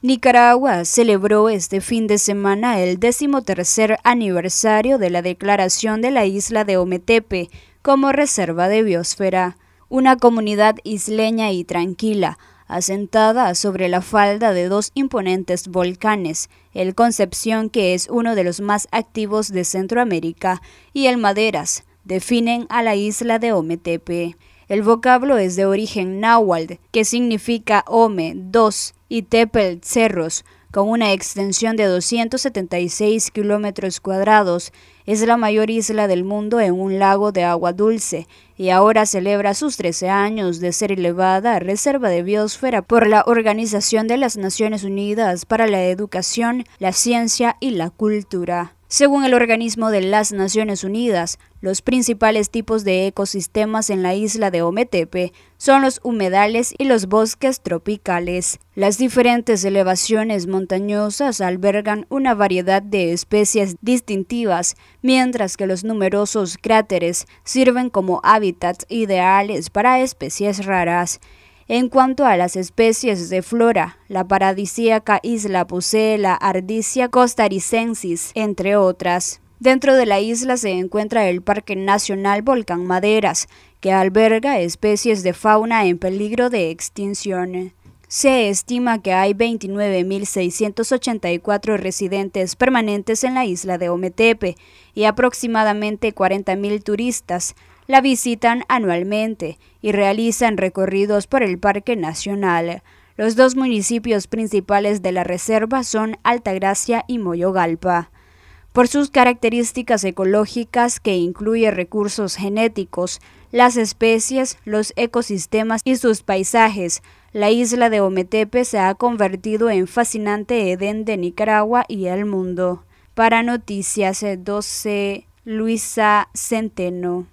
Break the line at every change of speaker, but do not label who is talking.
Nicaragua celebró este fin de semana el decimotercer aniversario de la declaración de la isla de Ometepe como reserva de biosfera, una comunidad isleña y tranquila, asentada sobre la falda de dos imponentes volcanes, el Concepción que es uno de los más activos de Centroamérica y el Maderas, definen a la isla de Ometepe. El vocablo es de origen náhuatl, que significa Ome, dos, y Tepel Cerros, con una extensión de 276 kilómetros cuadrados, es la mayor isla del mundo en un lago de agua dulce y ahora celebra sus 13 años de ser elevada a Reserva de Biosfera por la Organización de las Naciones Unidas para la Educación, la Ciencia y la Cultura. Según el organismo de las Naciones Unidas, los principales tipos de ecosistemas en la isla de Ometepe son los humedales y los bosques tropicales. Las diferentes elevaciones montañosas albergan una variedad de especies distintivas, mientras que los numerosos cráteres sirven como hábitats ideales para especies raras. En cuanto a las especies de flora, la paradisíaca isla posee la Ardicia costaricensis, entre otras. Dentro de la isla se encuentra el Parque Nacional Volcán Maderas, que alberga especies de fauna en peligro de extinción. Se estima que hay 29.684 residentes permanentes en la isla de Ometepe y aproximadamente 40.000 turistas, la visitan anualmente y realizan recorridos por el Parque Nacional. Los dos municipios principales de la reserva son Altagracia y Moyogalpa. Por sus características ecológicas que incluye recursos genéticos, las especies, los ecosistemas y sus paisajes, la isla de Ometepe se ha convertido en fascinante Edén de Nicaragua y el mundo. Para Noticias 12, Luisa Centeno.